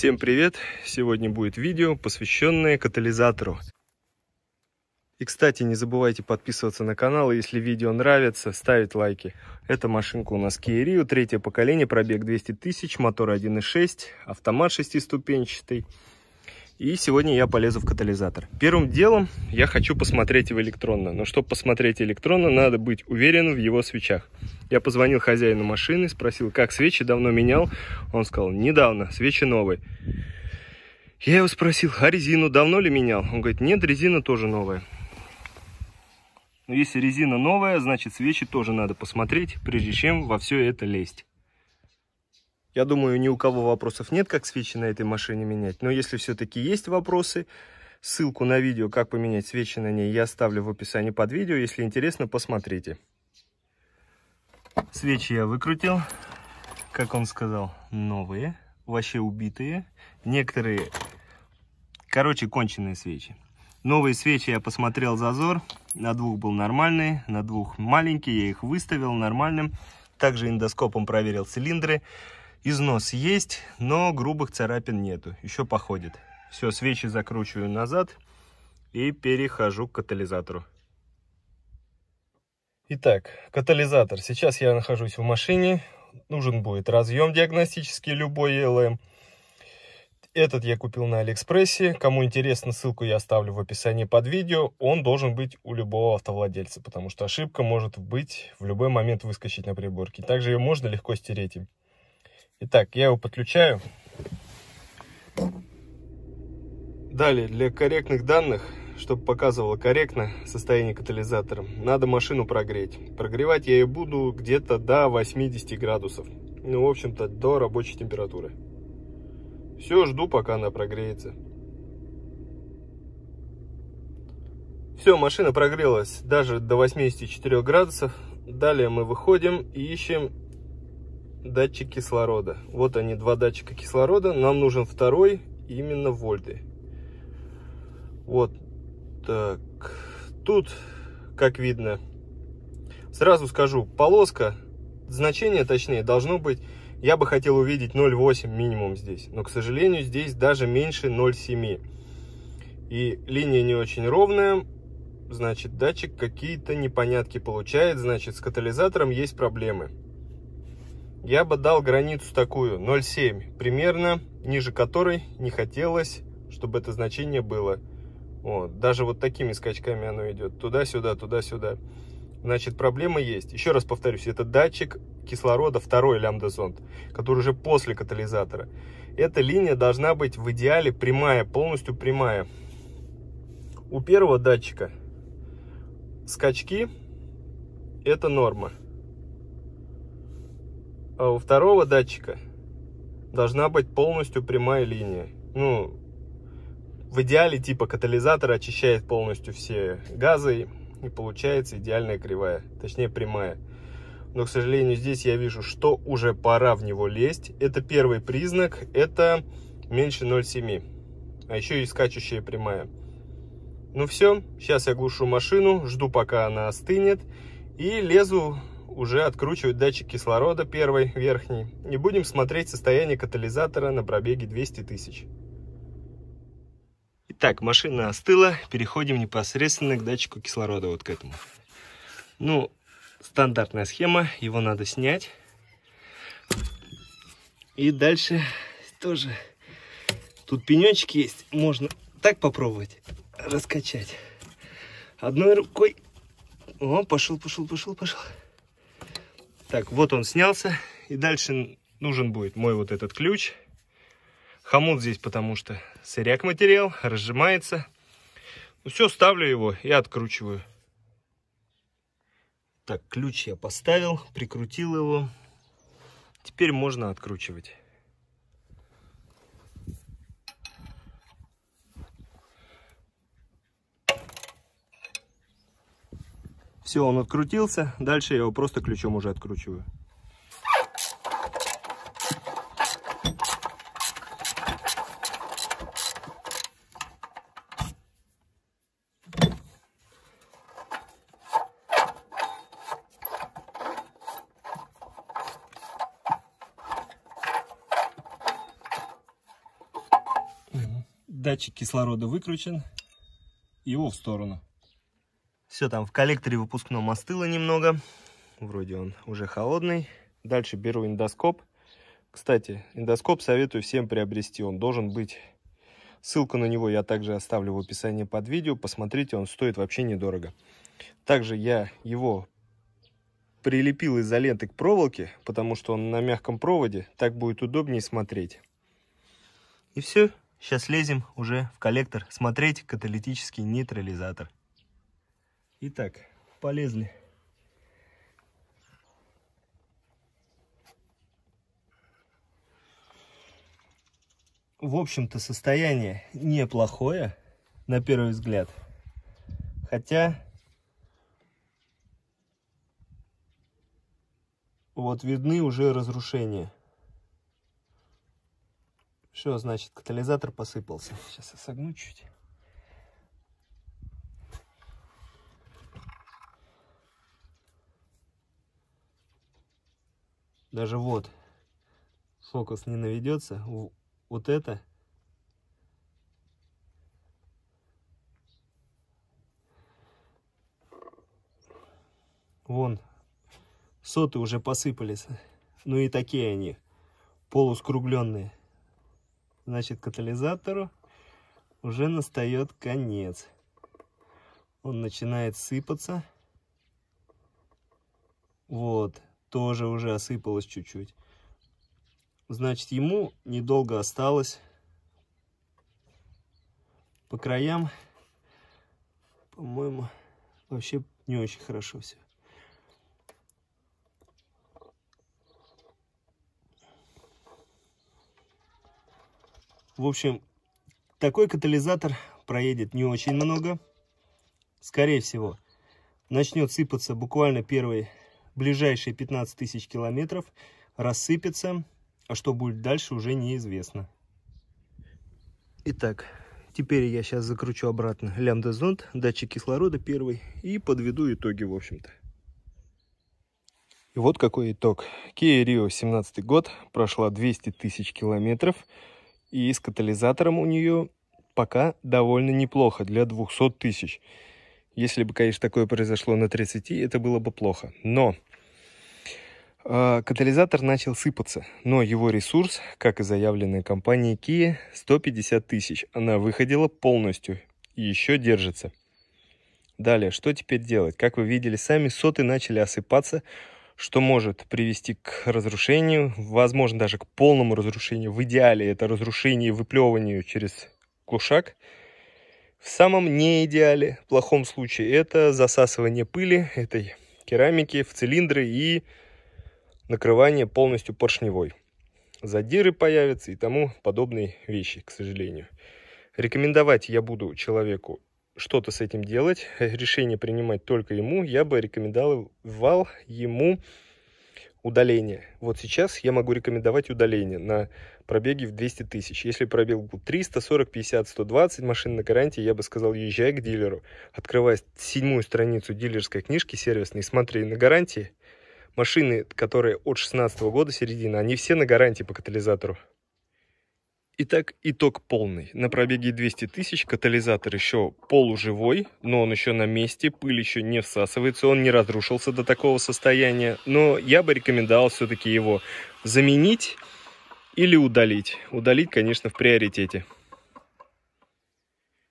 Всем привет! Сегодня будет видео, посвященное катализатору. И, кстати, не забывайте подписываться на канал, если видео нравится, ставить лайки. Эта машинка у нас Kia Rio, третье поколение, пробег 200 тысяч, мотор 1.6, автомат шестиступенчатый. И сегодня я полезу в катализатор. Первым делом я хочу посмотреть его электронно. Но чтобы посмотреть электронно, надо быть уверенным в его свечах. Я позвонил хозяину машины, спросил, как свечи, давно менял. Он сказал, недавно, свечи новые. Я его спросил, а резину давно ли менял? Он говорит, нет, резина тоже новая. Но ну, если резина новая, значит свечи тоже надо посмотреть, прежде чем во все это лезть. Я думаю, ни у кого вопросов нет, как свечи на этой машине менять. Но если все-таки есть вопросы, ссылку на видео, как поменять свечи на ней, я оставлю в описании под видео. Если интересно, посмотрите. Свечи я выкрутил, как он сказал, новые, вообще убитые. Некоторые, короче, конченые свечи. Новые свечи я посмотрел зазор, на двух был нормальный, на двух маленький, я их выставил нормальным. Также индоскопом проверил цилиндры. Износ есть, но грубых царапин нету. Еще походит. Все, свечи закручиваю назад и перехожу к катализатору. Итак, катализатор. Сейчас я нахожусь в машине. Нужен будет разъем диагностический любой ELM. Этот я купил на Алиэкспрессе. Кому интересно, ссылку я оставлю в описании под видео. Он должен быть у любого автовладельца, потому что ошибка может быть в любой момент выскочить на приборке. Также ее можно легко стереть Итак, я его подключаю. Далее, для корректных данных, чтобы показывало корректно состояние катализатора, надо машину прогреть. Прогревать я ее буду где-то до 80 градусов. Ну, в общем-то, до рабочей температуры. Все, жду, пока она прогреется. Все, машина прогрелась даже до 84 градусов. Далее мы выходим и ищем датчик кислорода. Вот они, два датчика кислорода. Нам нужен второй, именно вольты. Вот так. Тут, как видно, сразу скажу, полоска, значение точнее, должно быть, я бы хотел увидеть 0,8 минимум здесь. Но, к сожалению, здесь даже меньше 0,7. И линия не очень ровная, значит, датчик какие-то непонятки получает, значит, с катализатором есть проблемы я бы дал границу такую 0,7, примерно ниже которой не хотелось, чтобы это значение было. Вот, даже вот такими скачками оно идет. Туда-сюда, туда-сюда. Значит, проблема есть. Еще раз повторюсь, это датчик кислорода, второй лямбда-зонд, который уже после катализатора. Эта линия должна быть в идеале прямая, полностью прямая. У первого датчика скачки – это норма а у второго датчика должна быть полностью прямая линия. Ну, в идеале типа катализатор очищает полностью все газы и получается идеальная кривая, точнее прямая. Но, к сожалению, здесь я вижу, что уже пора в него лезть. Это первый признак, это меньше 0,7. А еще и скачущая прямая. Ну все, сейчас я глушу машину, жду пока она остынет и лезу уже откручивать датчик кислорода первый, верхний, и будем смотреть состояние катализатора на пробеге 200 тысяч. Итак, машина остыла, переходим непосредственно к датчику кислорода, вот к этому. Ну, стандартная схема, его надо снять. И дальше тоже тут пенечек есть, можно так попробовать, раскачать. Одной рукой, о, пошел, пошел, пошел, пошел. Так, вот он снялся. И дальше нужен будет мой вот этот ключ. Хомут здесь, потому что сыряк материал, разжимается. Ну, все, ставлю его и откручиваю. Так, ключ я поставил, прикрутил его. Теперь можно откручивать. Все, он открутился. Дальше я его просто ключом уже откручиваю. датчик кислорода выкручен, его в сторону. Все там в коллекторе выпускном остыло немного. Вроде он уже холодный. Дальше беру эндоскоп. Кстати, эндоскоп советую всем приобрести. Он должен быть. Ссылку на него я также оставлю в описании под видео. Посмотрите, он стоит вообще недорого. Также я его прилепил изолентой к проволоке, потому что он на мягком проводе. Так будет удобнее смотреть. И все. Сейчас лезем уже в коллектор смотреть каталитический нейтрализатор. Итак, полезли. В общем-то, состояние неплохое, на первый взгляд. Хотя, вот видны уже разрушения. Что значит, катализатор посыпался. Сейчас я согну чуть. даже вот фокус не наведется, вот это вон соты уже посыпались, ну и такие они, полускругленные. Значит, катализатору уже настает конец. Он начинает сыпаться. Вот тоже уже осыпалось чуть-чуть. Значит, ему недолго осталось по краям, по-моему, вообще не очень хорошо все. В общем, такой катализатор проедет не очень много. Скорее всего, начнет сыпаться буквально первый ближайшие 15 тысяч километров рассыпется, а что будет дальше, уже неизвестно. Итак, теперь я сейчас закручу обратно лямбда-зонд, датчик кислорода первый, и подведу итоги, в общем-то. И вот какой итог. Kia Rio 17 год, прошла 200 тысяч километров, и с катализатором у нее пока довольно неплохо для 200 тысяч если бы, конечно, такое произошло на 30, это было бы плохо. Но а, катализатор начал сыпаться, но его ресурс, как и заявленная компанией Kia, 150 тысяч. Она выходила полностью и еще держится. Далее, что теперь делать? Как вы видели сами, соты начали осыпаться, что может привести к разрушению, возможно, даже к полному разрушению. В идеале это разрушение и выплевывание через глушак – в самом неидеале, плохом случае, это засасывание пыли этой керамики в цилиндры и накрывание полностью поршневой. Задиры появятся и тому подобные вещи, к сожалению. Рекомендовать я буду человеку что-то с этим делать, решение принимать только ему, я бы рекомендовал ему удаление. Вот сейчас я могу рекомендовать удаление на пробеге в 200 тысяч. Если пробег был 300, 40, 50, 120 машин на гарантии, я бы сказал, езжай к дилеру. Открывай седьмую страницу дилерской книжки сервисной, смотри на гарантии. Машины, которые от 16 года середины, они все на гарантии по катализатору. Итак, итог полный. На пробеге 200 тысяч катализатор еще полуживой, но он еще на месте, пыль еще не всасывается, он не разрушился до такого состояния. Но я бы рекомендовал все-таки его заменить или удалить. Удалить, конечно, в приоритете.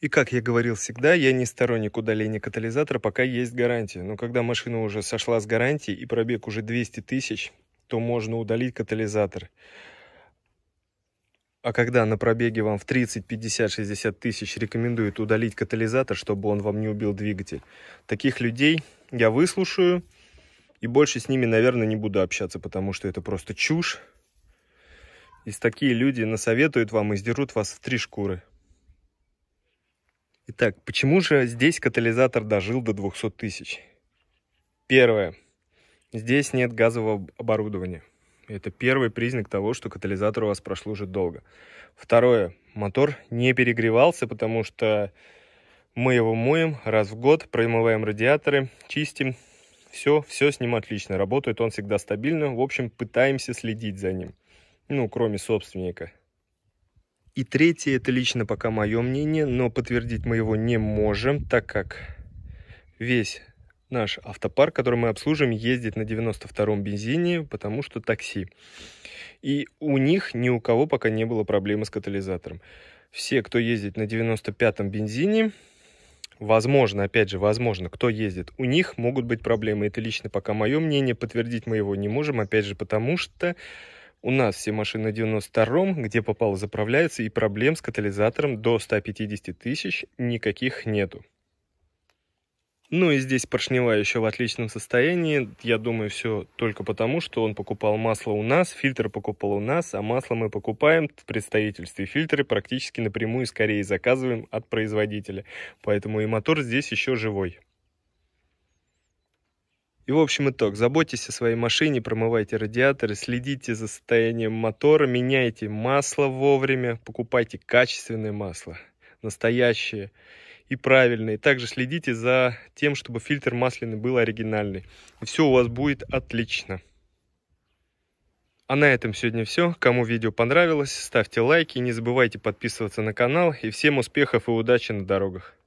И как я говорил всегда, я не сторонник удаления катализатора, пока есть гарантия. Но когда машина уже сошла с гарантии и пробег уже 200 тысяч, то можно удалить катализатор. А когда на пробеге вам в 30, 50, 60 тысяч рекомендуют удалить катализатор, чтобы он вам не убил двигатель, таких людей я выслушаю и больше с ними, наверное, не буду общаться, потому что это просто чушь. И такие люди насоветуют вам и сдерут вас в три шкуры. Итак, почему же здесь катализатор дожил до 200 тысяч? Первое. Здесь нет газового оборудования. Это первый признак того, что катализатор у вас прослужит долго. Второе. Мотор не перегревался, потому что мы его моем раз в год, промываем радиаторы, чистим. Все, все с ним отлично. Работает он всегда стабильно. В общем, пытаемся следить за ним. Ну, кроме собственника. И третье, это лично пока мое мнение, но подтвердить мы его не можем, так как весь наш автопарк, который мы обслуживаем, ездит на 92-м бензине, потому что такси. И у них ни у кого пока не было проблемы с катализатором. Все, кто ездит на 95-м бензине, возможно, опять же, возможно, кто ездит, у них могут быть проблемы. Это лично пока мое мнение, подтвердить мы его не можем, опять же, потому что у нас все машины на 92-м, где попало заправляется, и проблем с катализатором до 150 тысяч никаких нету. Ну и здесь поршневая еще в отличном состоянии. Я думаю, все только потому, что он покупал масло у нас, фильтр покупал у нас, а масло мы покупаем в представительстве. Фильтры практически напрямую скорее заказываем от производителя. Поэтому и мотор здесь еще живой. И в общем итог, заботьтесь о своей машине, промывайте радиаторы, следите за состоянием мотора, меняйте масло вовремя, покупайте качественное масло, настоящее и правильный. Также следите за тем, чтобы фильтр масляный был оригинальный. И все у вас будет отлично. А на этом сегодня все. Кому видео понравилось, ставьте лайки, не забывайте подписываться на канал. И всем успехов и удачи на дорогах.